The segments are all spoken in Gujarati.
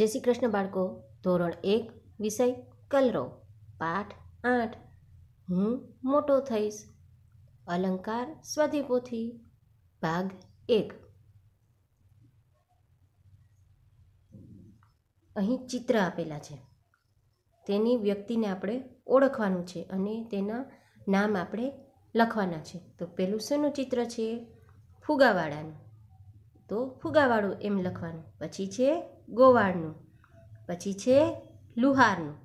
જય શ્રી કૃષ્ણ બાળકો ધોરણ એક વિષય કલરો પાઠ આઠ હું મોટો થઈશ અલંકાર સ્વદીપોથી ભાગ એક અહીં ચિત્ર આપેલા છે તેની વ્યક્તિને આપણે ઓળખવાનું છે અને તેના નામ આપણે લખવાના છે તો પેલું શેનું ચિત્ર છે ફુગાવાળાનું તો ફુગાવાળું એમ લખવાનું પછી છે ગોવાળનું પછી છે લુહારનું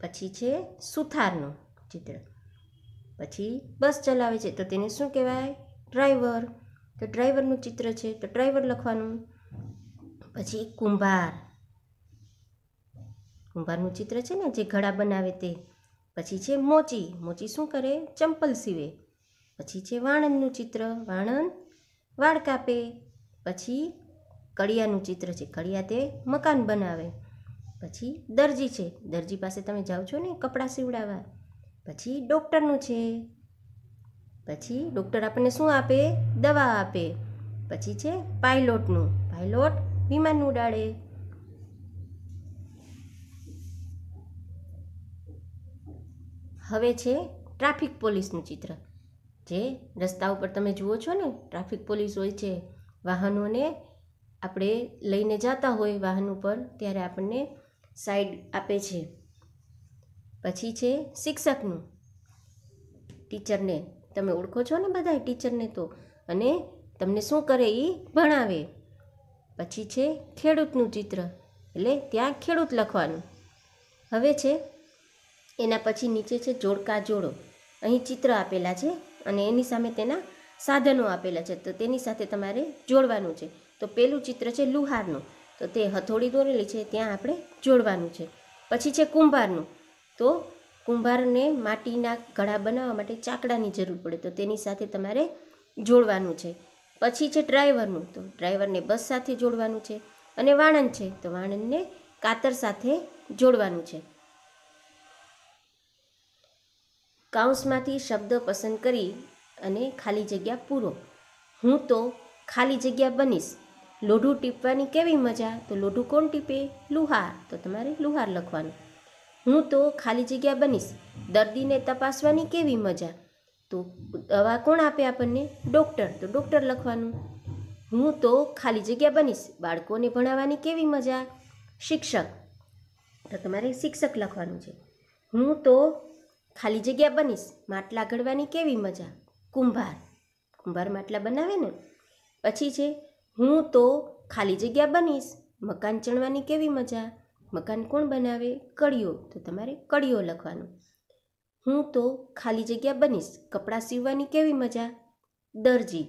પછી છે સુથારનું ચિત્ર પછી બસ ચલાવે છે તો તેને શું કહેવાય ડ્રાઈવર તો ડ્રાઈવરનું ચિત્ર છે તો ડ્રાઈવર લખવાનું પછી કુંભાર કુંભારનું ચિત્ર છે ને જે ઘડા બનાવે તે પછી છે મોચી મોચી શું કરે ચંપલ સીવે પછી છે વાણંદનું ચિત્ર વાણંદ વાળ કાપે પછી કડિયાનું ચિત્ર છે કડિયા તે મકાન બનાવે પછી દરજી છે દરજી પાસે તમે જાઓ છો ને કપડાં સીવડાવવા પછી ડૉક્ટરનું છે પછી ડૉક્ટર આપણને શું આપે દવા આપે પછી છે પાયલોટનું પાયલોટ વિમાન ઉડાડે હવે છે ટ્રાફિક પોલીસનું ચિત્ર જે રસ્તા ઉપર તમે જુઓ છો ને ટ્રાફિક પોલીસ હોય છે વાહનોને આપણે લઈને જતા હોય વાહન ઉપર ત્યારે આપણને સાઈડ આપે છે પછી છે શિક્ષકનું ટીચરને તમે ઓળખો છો ને બધા ટીચરને તો અને તમને શું કરે એ ભણાવે પછી છે ખેડૂતનું ચિત્ર એટલે ત્યાં ખેડૂત લખવાનું હવે છે એના પછી નીચે છે જોડકા જોડો અહીં ચિત્ર આપેલા છે અને એની સામે તેના સાધનો આપેલા છે તો તેની સાથે તમારે જોડવાનું છે તો પેલું ચિત્ર છે લુહારનું તો તે હથોડી દોરેલી છે ત્યાં આપણે જોડવાનું છે પછી છે કુંભારનું તો કુંભારને માટીના ઘડા બનાવવા માટે ચાકડાની જરૂર પડે તો તેની સાથે તમારે જોડવાનું છે પછી છે ડ્રાઈવરનું તો ડ્રાઈવરને બસ સાથે જોડવાનું છે અને વાણંદ છે તો વાણંદને કાતર સાથે જોડવાનું છે કાઉન્સમાંથી શબ્દ પસંદ કરી અને ખાલી જગ્યા પૂરો હું તો ખાલી જગ્યા બનીશ લોઢું ટીપવાની કેવી મજા તો લોઢું કોણ ટીપે લુહાર તો તમારે લુહાર લખવાનું હું તો ખાલી જગ્યા બનીશ દર્દીને તપાસવાની કેવી મજા તો દવા કોણ આપે આપણને ડૉક્ટર તો ડૉક્ટર લખવાનું હું તો ખાલી જગ્યા બનીશ બાળકોને ભણાવવાની કેવી મજા શિક્ષક તો તમારે શિક્ષક લખવાનું છે હું તો ખાલી જગ્યા બનીશ માટલા ઘડવાની કેવી મજા કુંભાર કુંભાર માટલા બનાવે ને પછી છે હું તો ખાલી જગ્યા બનીશ મકાન ચણવાની કેવી મજા મકાન કોણ બનાવે કળીઓ તો તમારે કળીઓ લખવાનું હું તો ખાલી જગ્યા બનીશ કપડાં સીવવાની કેવી મજા દરજી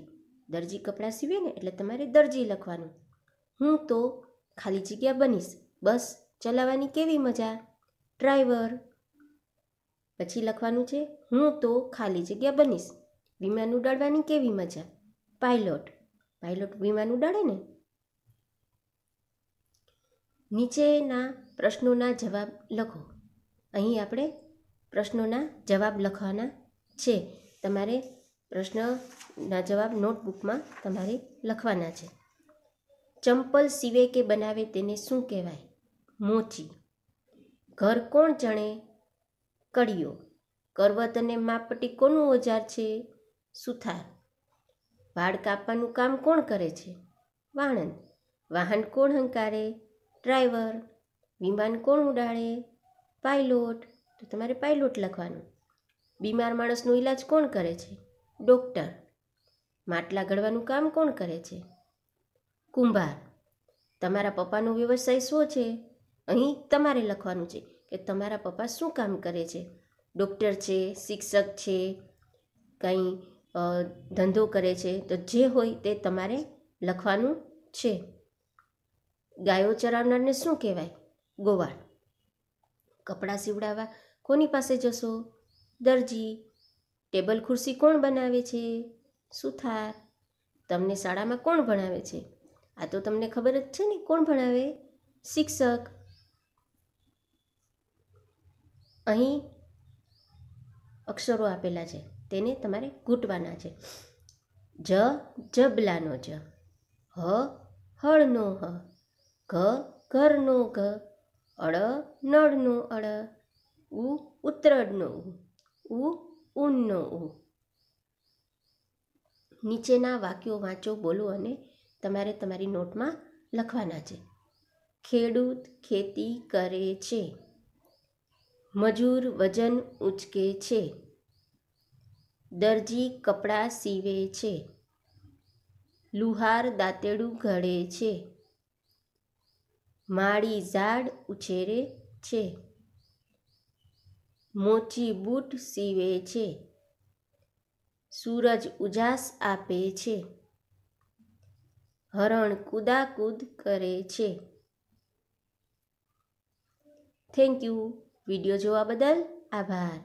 દરજી કપડાં સીવે ને એટલે તમારે દરજી લખવાનું હું તો ખાલી જગ્યા બનીશ બસ ચલાવવાની કેવી મજા ડ્રાઈવર પછી લખવાનું છે હું તો ખાલી જગ્યા બનીશ વિમાન ઉડાડવાની કેવી મજા પાયલોટ પાયલોટ વિમાન ઉડાડે ને નીચેના પ્રશ્નોના જવાબ લખો અહીં આપણે પ્રશ્નોના જવાબ લખવાના છે તમારે પ્રશ્નના જવાબ નોટબુકમાં તમારે લખવાના છે ચંપલ સીવે કે બનાવે તેને શું કહેવાય મોચી ઘર કોણ જણે કડિયો કરવત અને માપટી કોનું ઓજાર છે સુથાર વાળ કાપવાનું કામ કોણ કરે છે વાણંદ વાહન કોણ હંકારે ડ્રાઈવર વિમાન કોણ ઉડાડે પાયલોટ તો તમારે પાયલોટ લખવાનું બીમાર માણસનો ઈલાજ કોણ કરે છે ડૉક્ટર માટલા ઘડવાનું કામ કોણ કરે છે કુંભાર તમારા પપ્પાનો વ્યવસાય શું છે અહીં તમારે લખવાનું છે કે તમારા પપ્પા શું કામ કરે છે ડૉક્ટર છે શિક્ષક છે કંઈ ધંધો કરે છે તો જે હોય તે તમારે લખવાનું છે ગાયો ચરાવનારને શું કહેવાય ગોવાળ કપડાં સીવડાવવા કોની પાસે જશો દરજી ટેબલ ખુરશી કોણ બનાવે છે સુથાર તમને શાળામાં કોણ ભણાવે છે આ તો તમને ખબર જ છે ને કોણ ભણાવે શિક્ષક અહીં અક્ષરો આપેલા છે તેને તમારે ઘૂંટવાના છે જ જબલાનો જ હ હળનો હ ઘ ઘરનો ઘ અળ નળનો અળ ઉ ઉત્તરડનો ઉ ઊનનો ઉ નીચેના વાક્યો વાંચો બોલો અને તમારે તમારી નોટમાં લખવાના છે ખેડૂત ખેતી કરે છે મજૂર વજન ઉંચકે છે દરજી કપડાં સીવે છે લુહાર દાંતેડું ઘડે છે માળી ઝાડ ઉછેરે છે મોચી બૂટ સીવે છે સૂરજ ઉજાસ આપે છે હરણ કૂદાકૂદ કરે છે થેન્ક યુ વિડીયો જોવા બદલ આભાર